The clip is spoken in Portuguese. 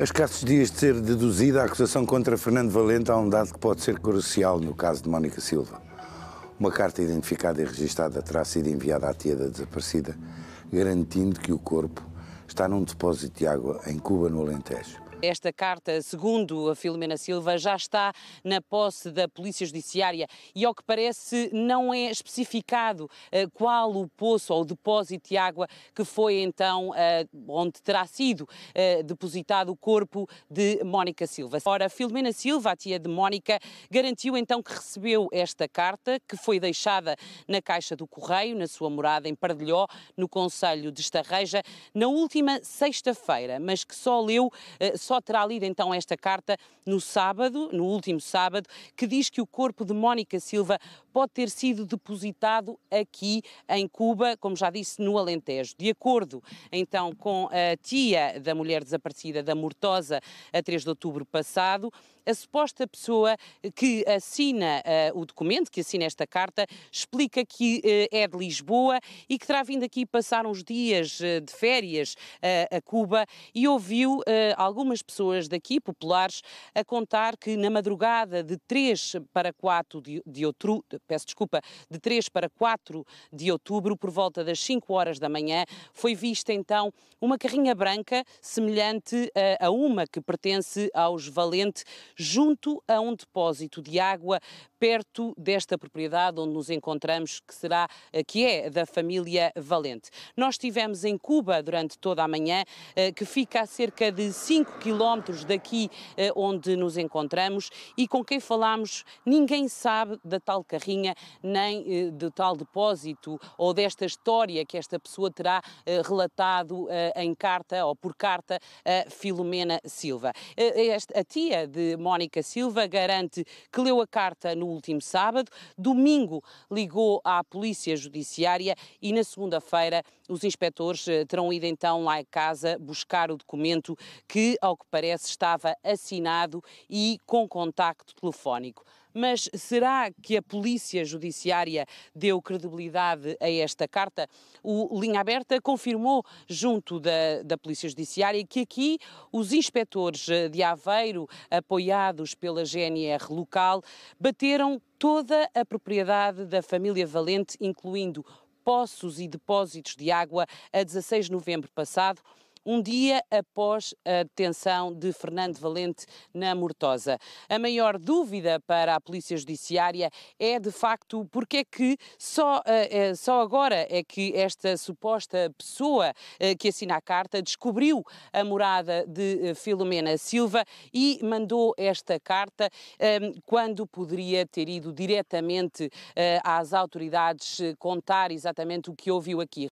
A escassos dias de ser deduzida, a acusação contra Fernando Valente há um dado que pode ser crucial no caso de Mónica Silva. Uma carta identificada e registada terá sido enviada à tia da desaparecida, garantindo que o corpo está num depósito de água em Cuba, no Alentejo. Esta carta, segundo a Filomena Silva, já está na posse da Polícia Judiciária e, ao que parece, não é especificado eh, qual o poço ou depósito de água que foi então eh, onde terá sido eh, depositado o corpo de Mónica Silva. Ora, Filomena Silva, a tia de Mónica, garantiu então que recebeu esta carta, que foi deixada na caixa do correio, na sua morada em Pardelhó, no Conselho de Estarreja, na última sexta-feira, mas que só leu, só terá lido então esta carta no sábado, no último sábado, que diz que o corpo de Mónica Silva pode ter sido depositado aqui em Cuba, como já disse, no Alentejo. De acordo então com a tia da mulher desaparecida da Mortosa, a 3 de outubro passado, a suposta pessoa que assina uh, o documento, que assina esta carta, explica que uh, é de Lisboa e que terá vindo aqui passar uns dias uh, de férias a Cuba e ouviu algumas muitas pessoas daqui, populares, a contar que na madrugada de 3 para 4 de, de outubro, peço desculpa, de 3 para 4 de outubro, por volta das 5 horas da manhã, foi vista então uma carrinha branca semelhante a, a uma que pertence aos Valente, junto a um depósito de água perto desta propriedade onde nos encontramos, que será eh, que é da família Valente. Nós estivemos em Cuba durante toda a manhã, eh, que fica a cerca de 5 quilómetros daqui eh, onde nos encontramos e com quem falámos, ninguém sabe da tal carrinha, nem do tal depósito ou desta história que esta pessoa terá relatado em carta ou por carta a Filomena Silva. A tia de Mónica Silva garante que leu a carta no último sábado. Domingo ligou à Polícia Judiciária e na segunda-feira os inspectores eh, terão ido então lá em casa buscar o documento que, ao que parece, estava assinado e com contacto telefónico. Mas será que a Polícia Judiciária deu credibilidade a esta carta? O Linha Aberta confirmou, junto da, da Polícia Judiciária, que aqui os inspectores eh, de Aveiro, apoiados pela GNR local, bateram toda a propriedade da família Valente, incluindo poços e depósitos de água, a 16 de novembro passado um dia após a detenção de Fernando Valente na Mortosa. A maior dúvida para a Polícia Judiciária é, de facto, porque é que só, eh, eh, só agora é que esta suposta pessoa eh, que assina a carta descobriu a morada de Filomena Silva e mandou esta carta ehm, quando poderia ter ido diretamente às autoridades contar exatamente o que ouviu aqui.